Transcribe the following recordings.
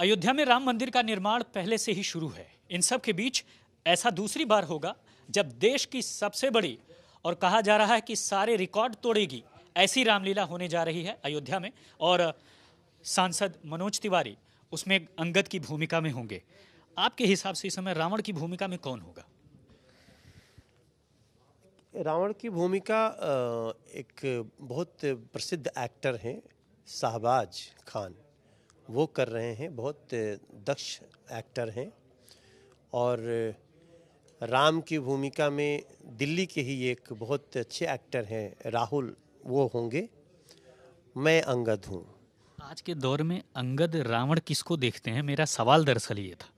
अयोध्या में राम मंदिर का निर्माण पहले से ही शुरू है इन सब के बीच ऐसा दूसरी बार होगा जब देश की सबसे बड़ी और कहा जा रहा है कि सारे रिकॉर्ड तोड़ेगी ऐसी रामलीला होने जा रही है अयोध्या में और सांसद मनोज तिवारी उसमें अंगद की भूमिका में होंगे आपके हिसाब से इस समय रावण की भूमिका में कौन होगा रावण की भूमिका एक बहुत प्रसिद्ध एक्टर हैं शाहबाज खान वो कर रहे हैं बहुत दक्ष एक्टर हैं और राम की भूमिका में दिल्ली के ही एक बहुत अच्छे एक्टर हैं राहुल वो होंगे मैं अंगद हूँ आज के दौर में अंगद रावण किसको देखते हैं मेरा सवाल दरअसल ये था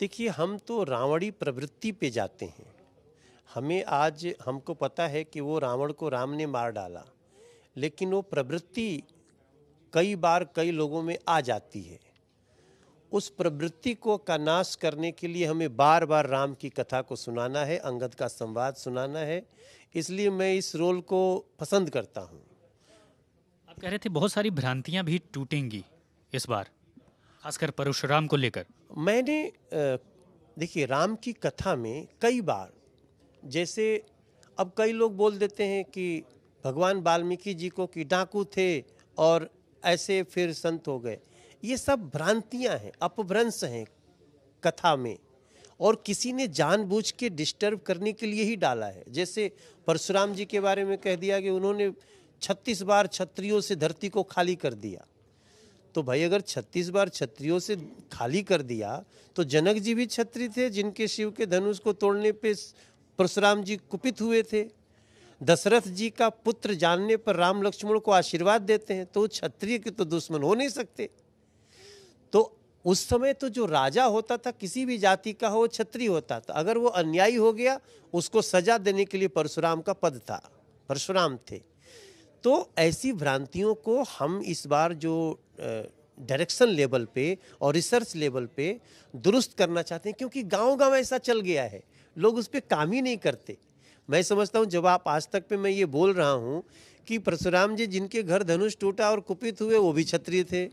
देखिए हम तो रावणी प्रवृत्ति पे जाते हैं हमें आज हमको पता है कि वो रावण को राम ने मार डाला लेकिन वो प्रवृत्ति कई बार कई लोगों में आ जाती है उस प्रवृत्ति को का नाश करने के लिए हमें बार बार राम की कथा को सुनाना है अंगद का संवाद सुनाना है इसलिए मैं इस रोल को पसंद करता हूँ आप कह रहे थे बहुत सारी भ्रांतियाँ भी टूटेंगी इस बार खासकर परशुराम को लेकर मैंने देखिए राम की कथा में कई बार जैसे अब कई लोग बोल देते हैं कि भगवान वाल्मीकि जी को कि डाकू थे और ऐसे फिर संत हो गए ये सब भ्रांतियां हैं अपभ्रंश हैं कथा में और किसी ने जानबूझ के डिस्टर्ब करने के लिए ही डाला है जैसे परशुराम जी के बारे में कह दिया कि उन्होंने छत्तीस बार छत्रियों से धरती को खाली कर दिया तो भाई अगर छत्तीस बार छत्रियों से खाली कर दिया तो जनक जी भी छत्री थे जिनके शिव के धनुष को तोड़ने पे परशुराम जी कुपित हुए थे दशरथ जी का पुत्र जानने पर राम लक्ष्मण को आशीर्वाद देते हैं तो क्षत्रिय के तो दुश्मन हो नहीं सकते तो उस समय तो जो राजा होता था किसी भी जाति का हो वो क्षत्रिय होता था अगर वो अन्यायी हो गया उसको सजा देने के लिए परशुराम का पद था परशुराम थे तो ऐसी भ्रांतियों को हम इस बार जो डायरेक्शन लेवल पे और रिसर्च लेवल पे दुरुस्त करना चाहते हैं क्योंकि गांव गांव ऐसा चल गया है लोग उस पर काम ही नहीं करते मैं समझता हूँ जब आप आज तक पे मैं ये बोल रहा हूँ कि परशुराम जी जिनके घर धनुष टूटा और कुपित हुए वो भी क्षत्रिय थे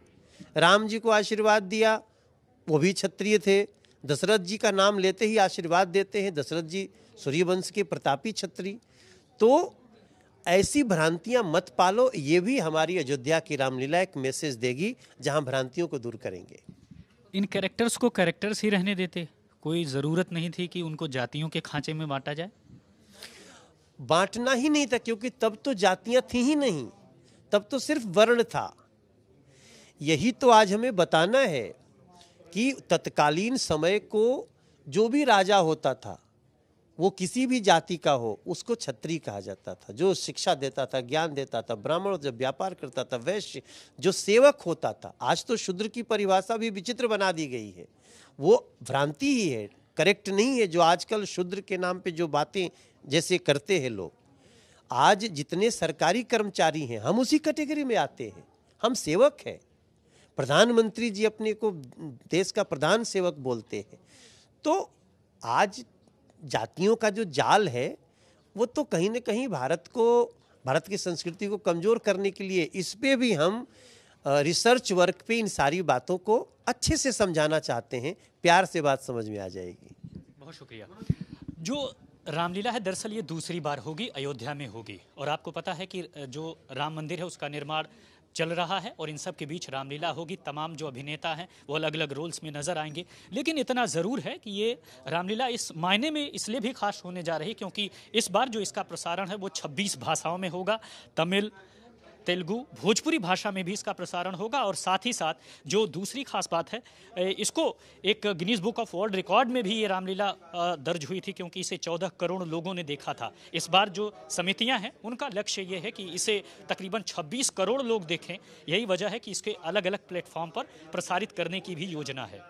राम जी को आशीर्वाद दिया वो भी क्षत्रिय थे दशरथ जी का नाम लेते ही आशीर्वाद देते हैं दशरथ जी सूर्यवंश के प्रतापी छत्री तो ऐसी भ्रांतियां मत पालो ये भी हमारी अयोध्या की रामलीला एक मैसेज देगी जहां भ्रांतियों को दूर करेंगे इन कैरेक्टर्स को कैरेक्टर्स ही रहने देते कोई ज़रूरत नहीं थी कि उनको जातियों के खांचे में बांटा जाए बांटना ही नहीं था क्योंकि तब तो जातियां थी ही नहीं तब तो सिर्फ वर्ण था यही तो आज हमें बताना है कि तत्कालीन समय को जो भी राजा होता था वो किसी भी जाति का हो उसको छत्री कहा जाता था जो शिक्षा देता था ज्ञान देता था ब्राह्मण जब व्यापार करता था वैश्य जो सेवक होता था आज तो शूद्र की परिभाषा भी विचित्र बना दी गई है वो भ्रांति ही है करेक्ट नहीं है जो आजकल शूद्र के नाम पे जो बातें जैसे करते हैं लोग आज जितने सरकारी कर्मचारी हैं हम उसी कैटेगरी में आते हैं हम सेवक हैं प्रधानमंत्री जी अपने को देश का प्रधान सेवक बोलते हैं तो आज जातियों का जो जाल है वो तो कहीं ना कहीं भारत को भारत की संस्कृति को कमज़ोर करने के लिए इस पर भी हम रिसर्च वर्क पे इन सारी बातों को अच्छे से समझाना चाहते हैं प्यार से बात समझ में आ जाएगी बहुत शुक्रिया जो रामलीला है दरअसल ये दूसरी बार होगी अयोध्या में होगी और आपको पता है कि जो राम मंदिर है उसका निर्माण चल रहा है और इन सब के बीच रामलीला होगी तमाम जो अभिनेता हैं वो अलग अलग रोल्स में नज़र आएंगे लेकिन इतना ज़रूर है कि ये रामलीला इस मायने में इसलिए भी खास होने जा रही क्योंकि इस बार जो इसका प्रसारण है वो 26 भाषाओं में होगा तमिल तेलुगु भोजपुरी भाषा में भी इसका प्रसारण होगा और साथ ही साथ जो दूसरी खास बात है इसको एक Guinness book of world record में भी ये रामलीला दर्ज हुई थी क्योंकि इसे चौदह करोड़ लोगों ने देखा था इस बार जो समितियाँ हैं उनका लक्ष्य ये है कि इसे तकरीबन छब्बीस करोड़ लोग देखें यही वजह है कि इसके अलग अलग प्लेटफॉर्म पर प्रसारित करने की भी योजना है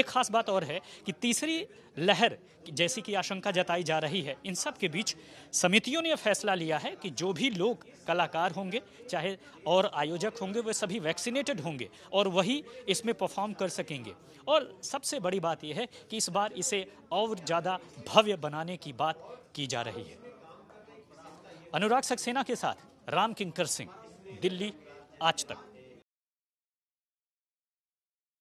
एक खास बात और है कि तीसरी लहर जैसी कि आशंका जताई जा रही है इन सब के बीच समितियों ने फैसला लिया है कि जो भी लोग कलाकार होंगे चाहे और आयोजक होंगे वे सभी वैक्सीनेटेड होंगे और वही इसमें परफॉर्म कर सकेंगे और सबसे बड़ी बात यह है कि इस बार इसे और ज़्यादा भव्य बनाने की बात की जा रही है अनुराग सक्सेना के साथ राम किंकर सिंह दिल्ली आज तक